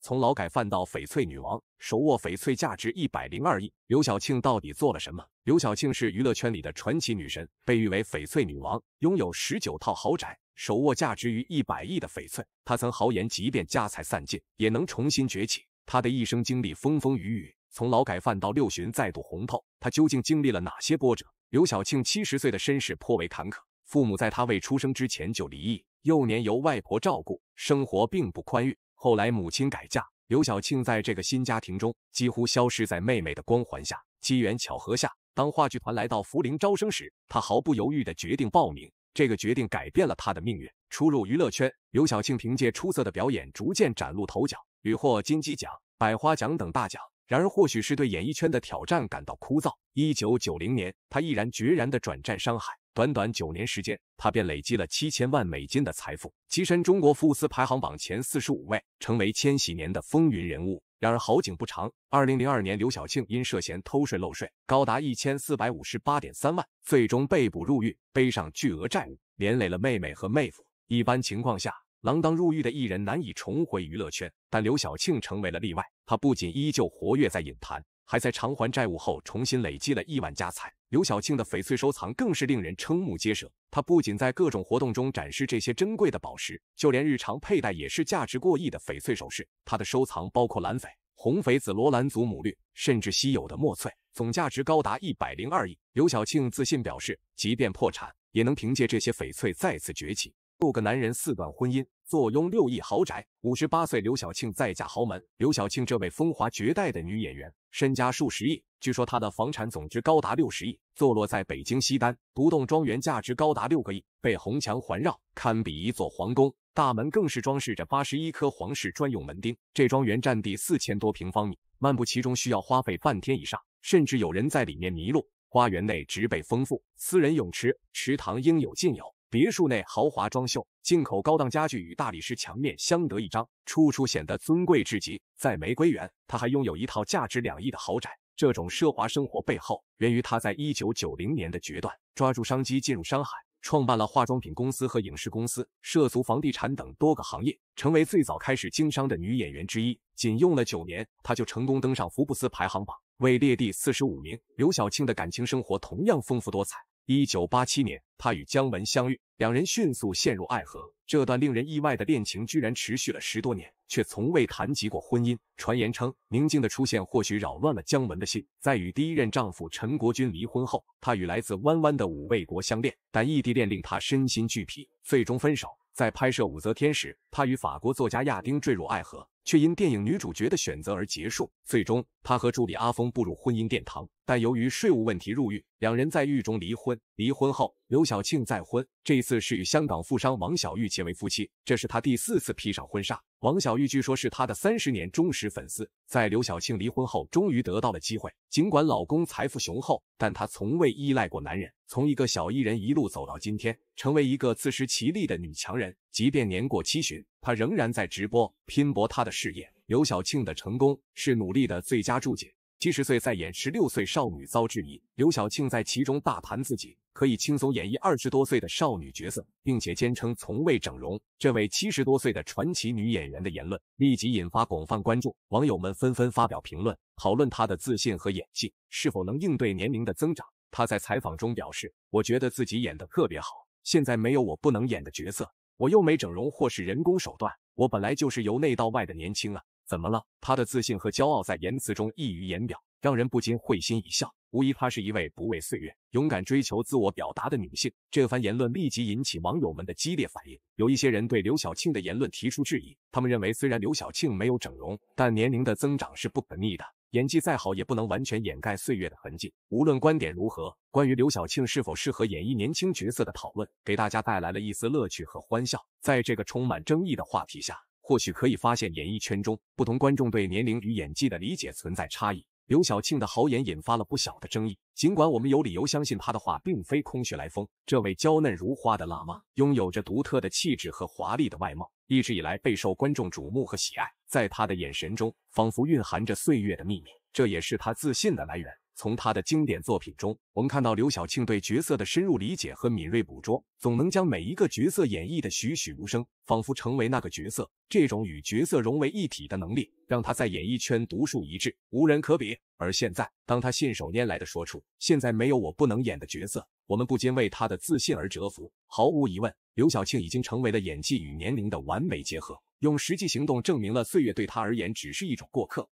从劳改犯到翡翠女王，手握翡翠价值一百零二亿，刘晓庆到底做了什么？刘晓庆是娱乐圈里的传奇女神，被誉为翡翠女王，拥有十九套豪宅，手握价值逾一百亿的翡翠。她曾豪言，即便家财散尽，也能重新崛起。她的一生经历风风雨雨，从劳改犯到六旬再度红透，她究竟经历了哪些波折？刘晓庆七十岁的身世颇为坎坷，父母在她未出生之前就离异，幼年由外婆照顾，生活并不宽裕。后来，母亲改嫁，刘晓庆在这个新家庭中几乎消失在妹妹的光环下。机缘巧合下，当话剧团来到涪陵招生时，她毫不犹豫地决定报名。这个决定改变了他的命运。初入娱乐圈，刘晓庆凭借出色的表演逐渐崭露头角，屡获金鸡奖、百花奖等大奖。然而，或许是对演艺圈的挑战感到枯燥，一九九零年，他毅然决然地转战上海。短短九年时间，他便累积了七千万美金的财富，跻身中国富斯排行榜前四十五位，成为千禧年的风云人物。然而好景不长，二零零二年刘晓庆因涉嫌偷税漏税高达一千四百五十八点三万，最终被捕入狱，背上巨额债务，连累了妹妹和妹夫。一般情况下，锒铛入狱的艺人难以重回娱乐圈，但刘晓庆成为了例外。他不仅依旧活跃在影坛。还在偿还债务后重新累积了亿万家财。刘晓庆的翡翠收藏更是令人瞠目结舌。她不仅在各种活动中展示这些珍贵的宝石，就连日常佩戴也是价值过亿的翡翠首饰。她的收藏包括蓝翡、红翡、紫罗兰祖母绿，甚至稀有的墨翠，总价值高达一百零二亿。刘晓庆自信表示，即便破产，也能凭借这些翡翠再次崛起。六个男人，四段婚姻。坐拥六亿豪宅，五十八岁刘晓庆再嫁豪门。刘晓庆这位风华绝代的女演员，身家数十亿，据说她的房产总值高达六十亿。坐落在北京西单，独栋庄园价值高达六个亿，被红墙环绕，堪比一座皇宫。大门更是装饰着八十一颗皇室专用门钉。这庄园占地四千多平方米，漫步其中需要花费半天以上，甚至有人在里面迷路。花园内植被丰富，私人泳池、池塘应有尽有。别墅内豪华装修，进口高档家具与大理石墙面相得益彰，处处显得尊贵至极。在玫瑰园，她还拥有一套价值两亿的豪宅。这种奢华生活背后，源于她在一九九零年的决断，抓住商机进入商海，创办了化妆品公司和影视公司，涉足房地产等多个行业，成为最早开始经商的女演员之一。仅用了九年，她就成功登上福布斯排行榜，位列第四十五名。刘晓庆的感情生活同样丰富多彩。一九八七年，她与姜文相遇，两人迅速陷入爱河。这段令人意外的恋情居然持续了十多年，却从未谈及过婚姻。传言称，宁静的出现或许扰乱了姜文的心。在与第一任丈夫陈国军离婚后，她与来自弯弯的武卫国相恋，但异地恋令他身心俱疲，最终分手。在拍摄《武则天》时，她与法国作家亚丁坠入爱河。却因电影女主角的选择而结束。最终，他和助理阿峰步入婚姻殿堂，但由于税务问题入狱，两人在狱中离婚。离婚后，刘晓庆再婚，这一次是与香港富商王小玉结为夫妻。这是她第四次披上婚纱。王小玉据说是她的三十年忠实粉丝。在刘晓庆离婚后，终于得到了机会。尽管老公财富雄厚，但她从未依赖过男人。从一个小艺人一路走到今天，成为一个自食其力的女强人。即便年过七旬，他仍然在直播拼搏他的事业。刘晓庆的成功是努力的最佳注解。七十岁再演十六岁少女遭质疑，刘晓庆在其中大谈自己可以轻松演绎二十多岁的少女角色，并且坚称从未整容。这位七十多岁的传奇女演员的言论立即引发广泛关注，网友们纷纷发表评论，讨论她的自信和演技是否能应对年龄的增长。她在采访中表示：“我觉得自己演的特别好，现在没有我不能演的角色。”我又没整容或是人工手段，我本来就是由内到外的年轻啊！怎么了？她的自信和骄傲在言辞中溢于言表，让人不禁会心一笑。无疑，她是一位不畏岁月、勇敢追求自我表达的女性。这番言论立即引起网友们的激烈反应，有一些人对刘晓庆的言论提出质疑，他们认为虽然刘晓庆没有整容，但年龄的增长是不可逆的。演技再好，也不能完全掩盖岁月的痕迹。无论观点如何，关于刘晓庆是否适合演绎年轻角色的讨论，给大家带来了一丝乐趣和欢笑。在这个充满争议的话题下，或许可以发现演艺圈中不同观众对年龄与演技的理解存在差异。刘晓庆的豪言引发了不小的争议，尽管我们有理由相信她的话并非空穴来风。这位娇嫩如花的辣妈，拥有着独特的气质和华丽的外貌。一直以来备受观众瞩目和喜爱，在他的眼神中，仿佛蕴含着岁月的秘密，这也是他自信的来源。从他的经典作品中，我们看到刘晓庆对角色的深入理解和敏锐捕捉，总能将每一个角色演绎的栩栩如生，仿佛成为那个角色。这种与角色融为一体的能力，让他在演艺圈独树一帜，无人可比。而现在，当他信手拈来的说出“现在没有我不能演的角色”，我们不禁为他的自信而折服。毫无疑问，刘晓庆已经成为了演技与年龄的完美结合，用实际行动证明了岁月对他而言只是一种过客。